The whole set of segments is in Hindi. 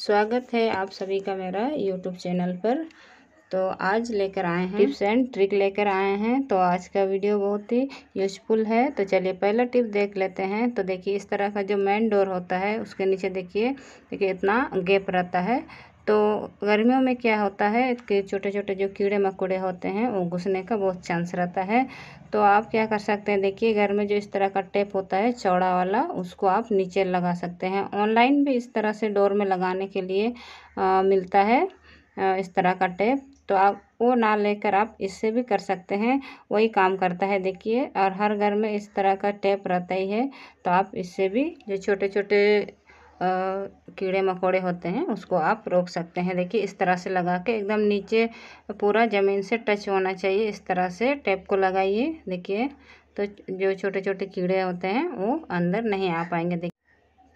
स्वागत है आप सभी का मेरा यूट्यूब चैनल पर तो आज लेकर आए हैं टिप्स एंड ट्रिक लेकर आए हैं तो आज का वीडियो बहुत ही यूजफुल है तो चलिए पहला टिप देख लेते हैं तो देखिए इस तरह का जो मेन डोर होता है उसके नीचे देखिए देखिए इतना गैप रहता है तो गर्मियों में क्या होता है कि छोटे छोटे जो कीड़े मकोड़े होते हैं वो घुसने का बहुत चांस रहता है तो आप क्या कर सकते हैं देखिए घर में जो इस तरह का टेप होता है चौड़ा वाला उसको आप नीचे लगा सकते हैं ऑनलाइन भी इस तरह से डोर में लगाने के लिए आ, मिलता है आ, इस तरह का टेप तो आप वो ना लेकर आप इससे भी कर सकते हैं वही काम करता है देखिए और हर घर में इस तरह का टेप रहता ही है तो आप इससे भी जो छोटे छोटे कीड़े मकोड़े होते हैं उसको आप रोक सकते हैं देखिए इस तरह से लगा के एकदम नीचे पूरा ज़मीन से टच होना चाहिए इस तरह से टेप को लगाइए देखिए तो जो छोटे छोटे कीड़े होते हैं वो अंदर नहीं आ पाएंगे देखिए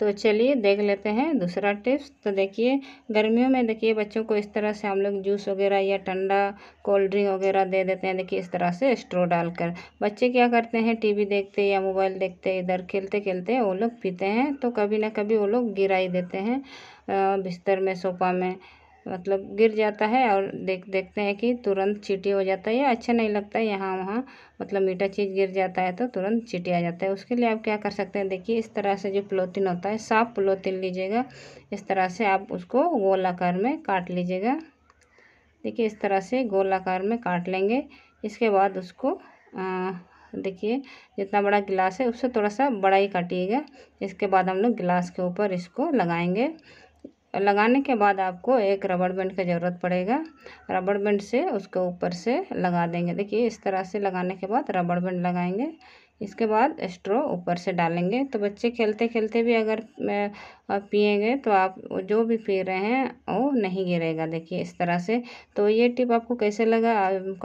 तो चलिए देख लेते हैं दूसरा टिप्स तो देखिए गर्मियों में देखिए बच्चों को इस तरह से हम लोग जूस वगैरह या ठंडा कोल्ड ड्रिंक वगैरह दे देते हैं देखिए इस तरह से स्ट्रो डालकर बच्चे क्या करते हैं टीवी देखते या मोबाइल देखते इधर खेलते खेलते वो लोग पीते हैं तो कभी ना कभी वो लोग गिरा ही देते हैं बिस्तर में सोफा में मतलब गिर जाता है और देख देखते हैं कि तुरंत चीटी हो जाता है या अच्छा नहीं लगता है यहाँ वहाँ मतलब मीठा चीज़ गिर जाता है तो तुरंत चीटी आ जाता है उसके लिए आप क्या कर सकते हैं देखिए इस तरह से जो प्लोतिन होता है साफ प्लोतिन लीजिएगा इस तरह से आप उसको गोलाकार में काट लीजिएगा देखिए इस तरह से गोलाकार में काट लेंगे इसके बाद उसको देखिए जितना बड़ा गिलास है उससे थोड़ा सा बड़ा ही काटिएगा इसके बाद हम लोग गिलास के ऊपर इसको लगाएंगे लगाने के बाद आपको एक रबड़ बैंड का ज़रूरत पड़ेगा रबड़ बैंड से उसके ऊपर से लगा देंगे देखिए इस तरह से लगाने के बाद रबड़ बैंड लगाएंगे इसके बाद स्ट्रो ऊपर से डालेंगे तो बच्चे खेलते खेलते भी अगर पिएंगे तो आप जो भी पी रहे हैं वो नहीं गिरेगा देखिए इस तरह से तो ये टिप आपको कैसे लगा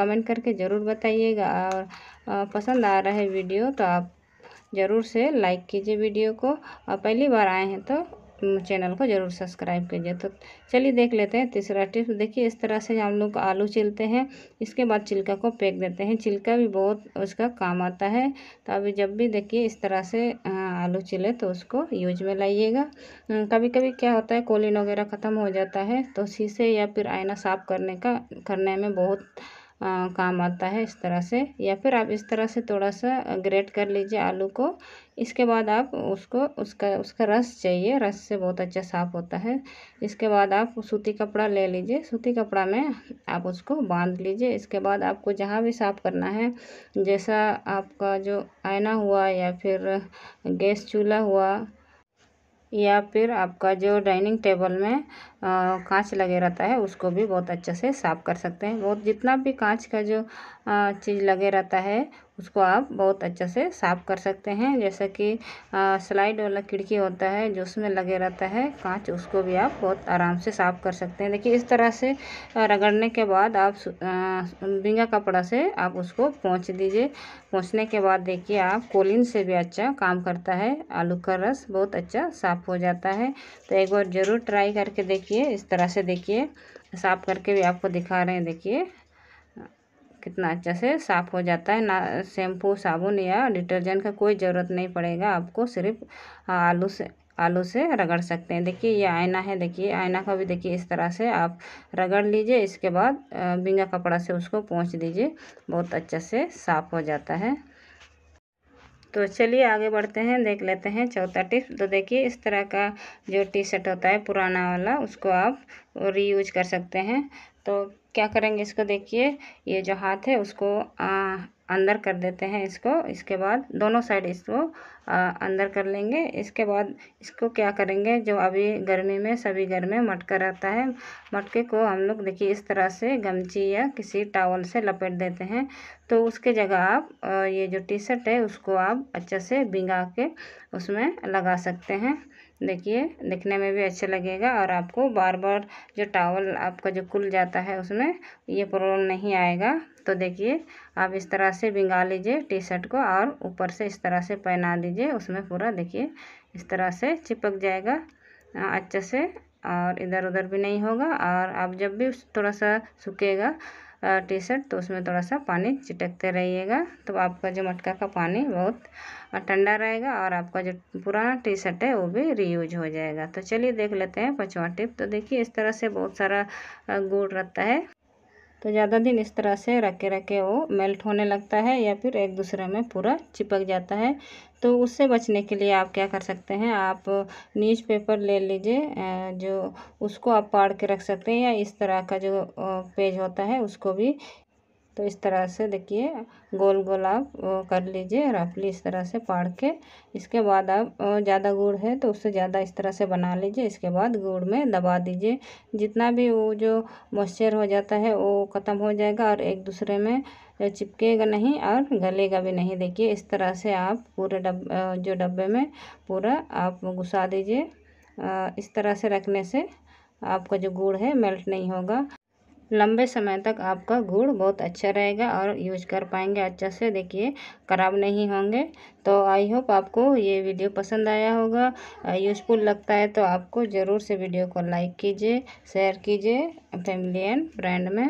कमेंट करके ज़रूर बताइएगा और पसंद आ रहा है वीडियो तो आप ज़रूर से लाइक कीजिए वीडियो को और पहली बार आए हैं तो चैनल को ज़रूर सब्सक्राइब कीजिए तो चलिए देख लेते हैं तीसरा टिप्स देखिए इस तरह से हम लोग आलू छिलते हैं इसके बाद छिलका को फेंक देते हैं छिलका भी बहुत उसका काम आता है तो अभी जब भी देखिए इस तरह से आलू छिले तो उसको यूज में लाइएगा कभी कभी क्या होता है कोलिन वगैरह ख़त्म हो जाता है तो शीशे या फिर आईना साफ़ करने का करने में बहुत काम आता है इस तरह से या फिर आप इस तरह से थोड़ा सा ग्रेट कर लीजिए आलू को इसके बाद आप उसको उसका उसका रस चाहिए रस से बहुत अच्छा साफ़ होता है इसके बाद आप सूती कपड़ा ले लीजिए सूती कपड़ा में आप उसको बांध लीजिए इसके बाद आपको जहाँ भी साफ़ करना है जैसा आपका जो आईना हुआ या फिर गैस चूल्हा हुआ या फिर आपका जो डाइनिंग टेबल में कांच लगे रहता है उसको भी बहुत अच्छे से साफ़ कर सकते हैं बहुत जितना भी कांच का जो चीज़ लगे रहता है उसको आप बहुत अच्छे से साफ़ कर सकते हैं जैसे कि स्लाइड वाला खिड़की होता है जो उसमें लगे रहता है कांच उसको भी आप बहुत आराम से साफ़ कर सकते हैं देखिए इस तरह से रगड़ने के बाद आप बिंगा कपड़ा से आप उसको पहुँच दीजिए पहुँचने के बाद देखिए आप कोलिन से भी अच्छा काम करता है आलू का रस बहुत अच्छा साफ़ हो जाता है तो एक बार ज़रूर ट्राई करके देखिए इस तरह से देखिए साफ़ करके भी आपको दिखा रहे हैं देखिए कितना अच्छा से साफ़ हो जाता है ना शैम्पू साबुन या डिटर्जेंट का कोई ज़रूरत नहीं पड़ेगा आपको सिर्फ आलू से आलू से रगड़ सकते हैं देखिए ये आईना है देखिए आईना का भी देखिए इस तरह से आप रगड़ लीजिए इसके बाद बिंगा कपड़ा से उसको पहुँच दीजिए बहुत अच्छे से साफ़ हो जाता है तो चलिए आगे बढ़ते हैं देख लेते हैं चौथा टिप्स तो देखिए इस तरह का जो टी शर्ट होता है पुराना वाला उसको आप रीयूज कर सकते हैं तो क्या करेंगे इसको देखिए ये जो हाथ है उसको आ, अंदर कर देते हैं इसको इसके बाद दोनों साइड इसको आ, अंदर कर लेंगे इसके बाद इसको क्या करेंगे जो अभी गर्मी में सभी घर में मटका रहता है मटके को हम लोग देखिए इस तरह से गमची या किसी टावल से लपेट देते हैं तो उसके जगह आप ये जो टी शर्ट है उसको आप अच्छे से भिंगा के उसमें लगा सकते हैं देखिए दिखने में भी अच्छा लगेगा और आपको बार बार जो टावल आपका जो कुल जाता है उसमें ये प्रॉब्लम नहीं आएगा तो देखिए आप इस तरह से बिंगा लीजिए टी शर्ट को और ऊपर से इस तरह से पहना दीजिए उसमें पूरा देखिए इस तरह से चिपक जाएगा अच्छे से और इधर उधर भी नहीं होगा और आप जब भी थोड़ा सा सूखेगा टी शर्ट तो उसमें थोड़ा सा पानी चिटकते रहिएगा तो आपका जो मटका का पानी बहुत ठंडा रहेगा और आपका जो पुराना टी शर्ट है वो भी रीयूज हो जाएगा तो चलिए देख लेते हैं पाँचवा टिप तो देखिए इस तरह से बहुत सारा गुड़ रहता है तो ज़्यादा दिन इस तरह से रखे रखे वो मेल्ट होने लगता है या फिर एक दूसरे में पूरा चिपक जाता है तो उससे बचने के लिए आप क्या कर सकते हैं आप न्यूज़पेपर ले लीजिए जो उसको आप पाड़ के रख सकते हैं या इस तरह का जो पेज होता है उसको भी तो इस तरह से देखिए गोल गोल आप कर लीजिए रफली इस तरह से पाड़ के इसके बाद आप ज़्यादा गुड़ है तो उससे ज़्यादा इस तरह से बना लीजिए इसके बाद गुड़ में दबा दीजिए जितना भी वो जो मॉइस्चर हो जाता है वो ख़त्म हो जाएगा और एक दूसरे में चिपकेगा नहीं और गलेगा भी नहीं देखिए इस तरह से आप पूरे डब जो डब्बे में पूरा आप घुसा दीजिए इस तरह से रखने से आपका जो गुड़ है मेल्ट नहीं होगा लंबे समय तक आपका गुड़ बहुत अच्छा रहेगा और यूज कर पाएंगे अच्छा से देखिए ख़राब नहीं होंगे तो आई होप आपको ये वीडियो पसंद आया होगा यूज़फुल लगता है तो आपको ज़रूर से वीडियो को लाइक कीजिए शेयर कीजिए फैमिली एंड फ्रेंड में